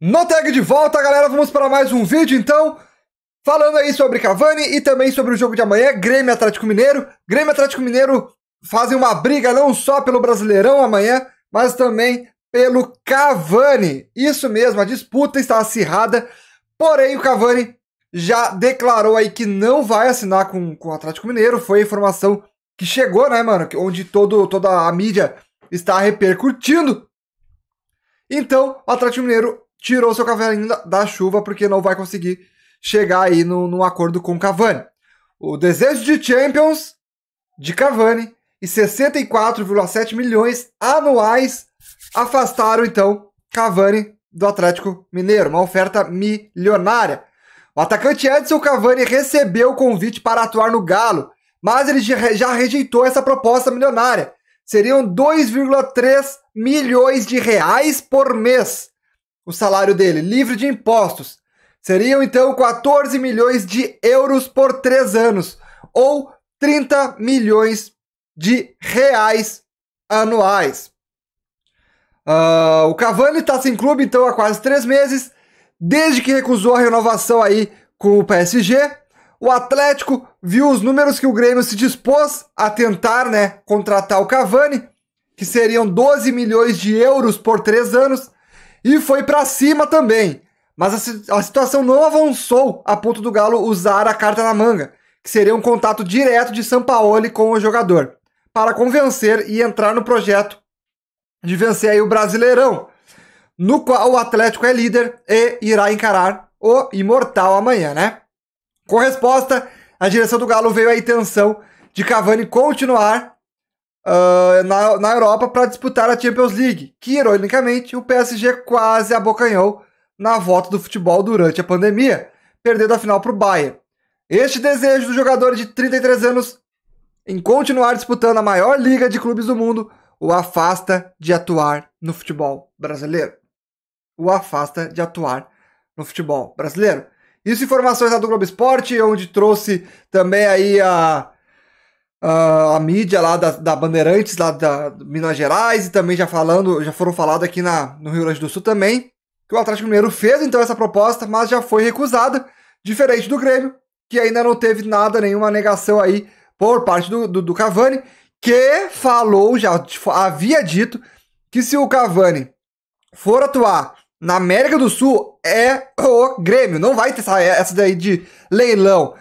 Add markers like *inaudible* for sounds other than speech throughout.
No tag de volta, galera, vamos para mais um vídeo, então, falando aí sobre Cavani e também sobre o jogo de amanhã, Grêmio Atlético Mineiro. Grêmio Atlético Mineiro fazem uma briga não só pelo Brasileirão amanhã, mas também pelo Cavani. Isso mesmo, a disputa está acirrada, porém o Cavani já declarou aí que não vai assinar com, com o Atlético Mineiro, foi a informação que chegou, né, mano, onde todo, toda a mídia está repercutindo. Então, o Atlético Mineiro tirou seu cavalinho da, chuva porque não vai conseguir chegar aí no, num acordo com Cavani. O desejo de Champions de Cavani e 64,7 milhões anuais afastaram então Cavani do Atlético Mineiro, uma oferta milionária. O atacante Edson Cavani recebeu o convite para atuar no Galo, mas ele já rejeitou essa proposta milionária. Seriam 2,3 milhões de reais por mês o salário dele, livre de impostos. Seriam então 14 milhões de euros por três anos, ou 30 milhões de reais anuais. Uh, o Cavani está sem clube então há quase três meses, desde que recusou a renovação aí com o PSG. O Atlético viu os números que o Grêmio se dispôs a tentar, né, contratar o Cavani, que seriam 12 milhões de euros por três anos e foi para cima também. Mas a, a situação não avançou a ponto do Galo usar a carta na manga, que seria um contato direto de Sampaoli com o jogador, para convencer e entrar no projeto de vencer aí o Brasileirão, no qual o Atlético é líder e irá encarar o Imortal amanhã, né? Com resposta, a direção do Galo veio a intenção de Cavani continuar uh, na, na Europa para disputar a Champions League, que, ironicamente, o PSG quase abocanhou na volta do futebol durante a pandemia, perdendo a final para o Bayern. Este desejo do jogador de 33 anos em continuar disputando a maior liga de clubes do mundo o afasta de atuar no futebol brasileiro. O afasta de atuar no futebol brasileiro. Isso informações lá do Globo Esporte, onde trouxe também aí a, ah, a mídia lá da, da Bandeirantes, lá da Minas Gerais, e também já falando, já foram falado aqui na, no Rio Grande do Sul também, que o Atlético Mineiro fez então essa proposta, mas já foi recusada, diferente do Grêmio, que ainda não teve nada, nenhuma negação aí por parte do, do, do Cavani, que falou, já havia dito, que se o Cavani for atuar na América do Sul, é o Grêmio, não vai ter essa, essa daí de leilão.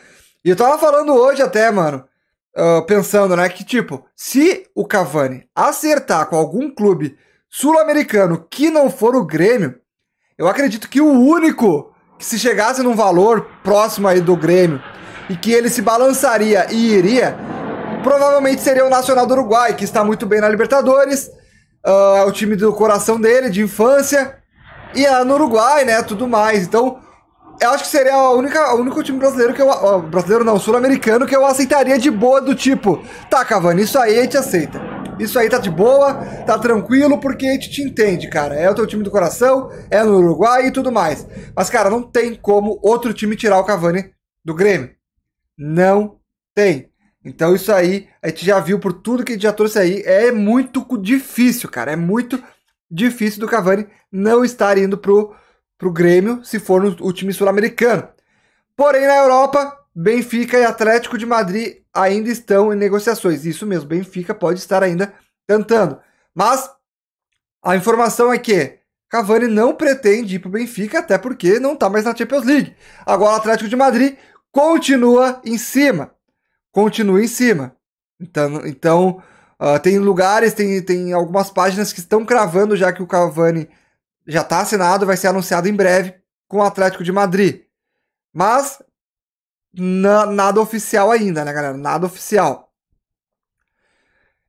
E eu tava falando hoje até, mano, uh, pensando, né? Que tipo, se o Cavani acertar com algum clube sul-americano que não for o Grêmio, eu acredito que o único que se chegasse num valor próximo aí do Grêmio e que ele se balançaria e iria, provavelmente seria o Nacional do Uruguai, que está muito bem na Libertadores, uh, é o time do coração dele, de infância, e é no Uruguai, né, tudo mais. Então, eu acho que seria a única, o único time brasileiro que eu. Ó, brasileiro não, sul-americano que eu aceitaria de boa, do tipo, tá, Cavani, isso aí a gente aceita. Isso aí tá de boa, tá tranquilo, porque a gente te entende, cara. É o teu time do coração, é no Uruguai e tudo mais. Mas, cara, não tem como outro time tirar o Cavani do Grêmio. Não tem. Então, isso aí, a gente já viu por tudo que a gente já trouxe aí. É muito difícil, cara. É muito difícil do Cavani não estar indo pro para o Grêmio se for no, o time sul-americano. Porém, na Europa, Benfica e Atlético de Madrid ainda estão em negociações. Isso mesmo, Benfica pode estar ainda tentando. Mas a informação é que Cavani não pretende ir para o Benfica, até porque não está mais na Champions League. Agora o Atlético de Madrid continua em cima. Continua em cima. Então, então uh, tem lugares, tem, tem algumas páginas que estão cravando já que o Cavani já está assinado, vai ser anunciado em breve com o Atlético de Madrid. Mas na, nada oficial ainda, né, galera? Nada oficial.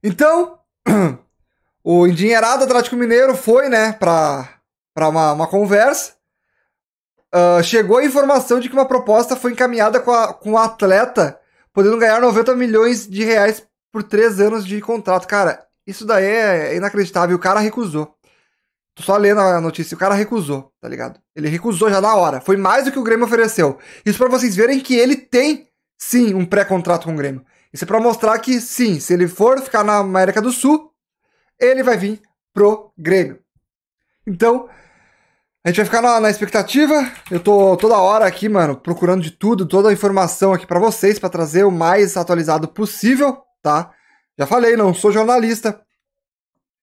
Então, *clears throat* o endinheirado Atlético Mineiro foi, né, para uma, uma conversa. Uh, chegou a informação de que uma proposta foi encaminhada com, a, com o atleta, podendo ganhar 90 milhões de reais por três anos de contrato. Cara, isso daí é inacreditável. O cara recusou. Tô só lendo a notícia. O cara recusou, tá ligado? Ele recusou já na hora. Foi mais do que o Grêmio ofereceu. Isso para vocês verem que ele tem, sim, um pré-contrato com o Grêmio. Isso é pra mostrar que, sim, se ele for ficar na América do Sul, ele vai vir pro Grêmio. Então, a gente vai ficar na, na, expectativa. Eu tô toda hora aqui, mano, procurando de tudo, toda a informação aqui para vocês, para trazer o mais atualizado possível, tá? Já falei, não sou jornalista,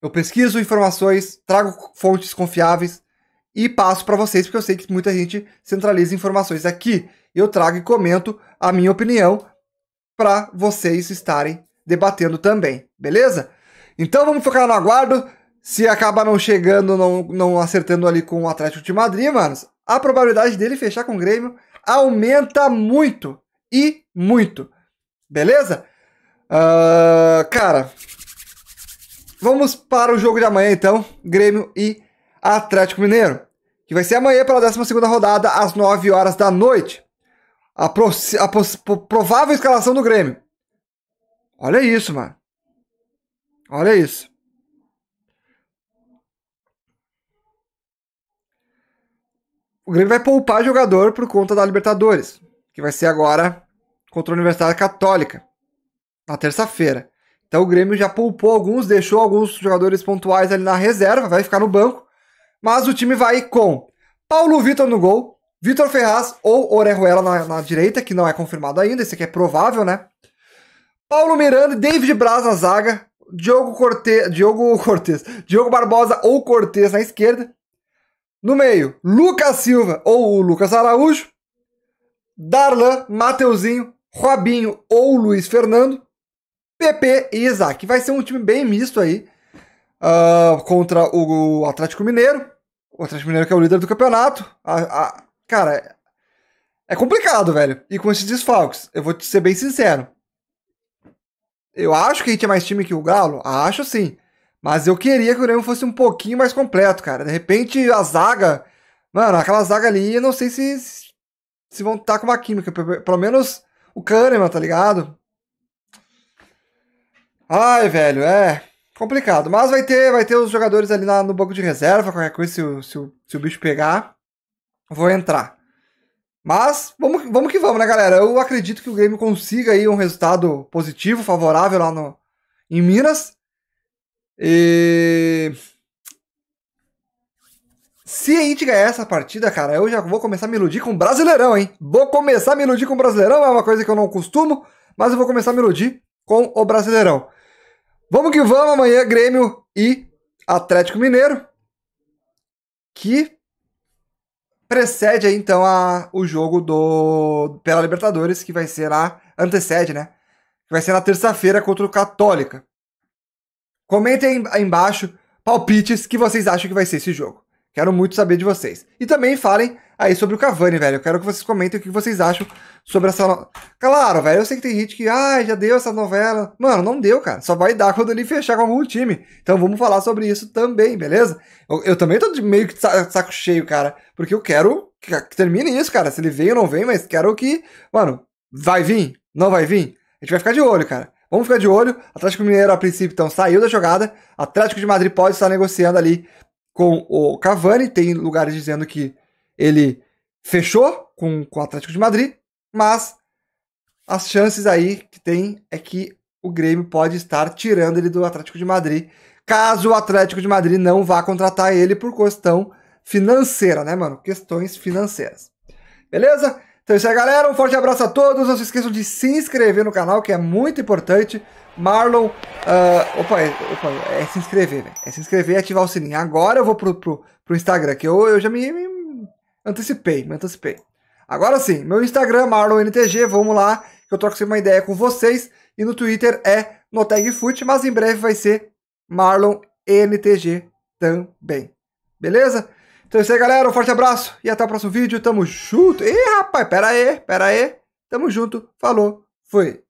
eu pesquiso informações, trago fontes confiáveis e passo para vocês, porque eu sei que muita gente centraliza informações aqui. Eu trago e comento a minha opinião para vocês estarem debatendo também, beleza? Então vamos ficar no aguardo. Se acaba não chegando, não, não acertando ali com o Atlético de Madrid, manos, a probabilidade dele fechar com o Grêmio aumenta muito. E muito. Beleza? Uh, cara, Vamos para o jogo de amanhã, então. Grêmio e Atlético Mineiro. Que vai ser amanhã pela 12 rodada, às 9 horas da noite. A, pro... a provável escalação do Grêmio. Olha isso, mano. Olha isso. O Grêmio vai poupar jogador por conta da Libertadores, que vai ser agora contra a Universidade Católica, na terça-feira. Então o Grêmio já poupou alguns, deixou alguns jogadores pontuais ali na reserva, vai ficar no banco. Mas o time vai com Paulo Vitor no gol, Vitor Ferraz ou Orejuela na, na, direita, que não é confirmado ainda, esse aqui é provável, né? Paulo Miranda, David Braz na zaga, Diogo Cortez, Diogo Cortez, Diogo Barbosa ou Cortez na esquerda. No meio, Lucas Silva ou o Lucas Araújo, Darlan, Mateuzinho, Robinho ou Luiz Fernando. PP e Isaac. Vai ser um time bem misto aí uh, contra o Atlético Mineiro. O Atlético Mineiro que é o líder do campeonato. A, a, cara, é complicado, velho. E com esses desfalques, eu vou te ser bem sincero. Eu acho que a gente é mais time que o Galo. Acho sim. Mas eu queria que o Grêmio fosse um pouquinho mais completo, cara. De repente, a zaga. Mano, aquela zaga ali, eu não sei se, se vão estar tá com uma química. Pelo menos o Kahneman, tá ligado? Ai, velho, é complicado. Mas vai ter, vai ter os jogadores ali na, no banco de reserva, qualquer coisa, se o, se o, se o bicho pegar, vou entrar. Mas vamos, vamos que vamos, né, galera? Eu acredito que o game consiga aí um resultado positivo, favorável lá no, em Minas. E. Se a gente ganhar essa partida, cara, eu já vou começar a me iludir com o Brasileirão, hein? Vou começar a me iludir com o Brasileirão, é uma coisa que eu não costumo, mas eu vou começar a me iludir com o Brasileirão. Vamos que vamos, amanhã é Grêmio e Atlético Mineiro, que precede aí, então a, o jogo do pela Libertadores, que vai ser na antecede, né? Que vai ser na terça-feira contra o Católica. Comentem aí embaixo palpites que vocês acham que vai ser esse jogo. Quero muito saber de vocês. E também falem aí sobre o Cavani, velho. Eu quero que vocês comentem o que vocês acham sobre essa. No... Claro, velho, eu sei que tem gente que, ai, ah, já deu essa novela. Mano, não deu, cara. Só vai dar quando ele fechar com algum time. Então vamos falar sobre isso também, beleza? Eu, eu também tô meio que de saco cheio, cara. Porque eu quero que termine isso, cara. Se ele vem ou não vem, mas quero que. Mano, vai vir? Não vai vir? A gente vai ficar de olho, cara. Vamos ficar de olho. Atlético Mineiro, a princípio, então saiu da jogada. Atlético de Madrid pode estar negociando ali com o Cavani. Tem lugares dizendo que ele fechou com, com o Atlético de Madrid, mas as chances aí que tem é que o Grêmio pode estar tirando ele do Atlético de Madrid, caso o Atlético de Madrid não vá contratar ele por questão financeira, né, mano? Questões financeiras. Beleza? Então é isso aí, galera. Um forte abraço a todos. Não se esqueçam de se inscrever no canal, que é muito importante. Marlon. Uh, opa, é, opa, é se inscrever, velho. Né? É se inscrever e ativar o sininho. Agora eu vou pro, pro, pro Instagram, que eu, eu já me, me antecipei, me antecipei. Agora sim, meu Instagram, MarlonNTG, vamos lá, que eu troco uma ideia com vocês. E no Twitter é NotagFoot, mas em breve vai ser MarlonNTG também. Beleza? Então é isso aí, galera. Um forte abraço e até o próximo vídeo. Tamo junto. Ih, rapaz, pera aí, pera aí. Tamo junto. Falou. Fui.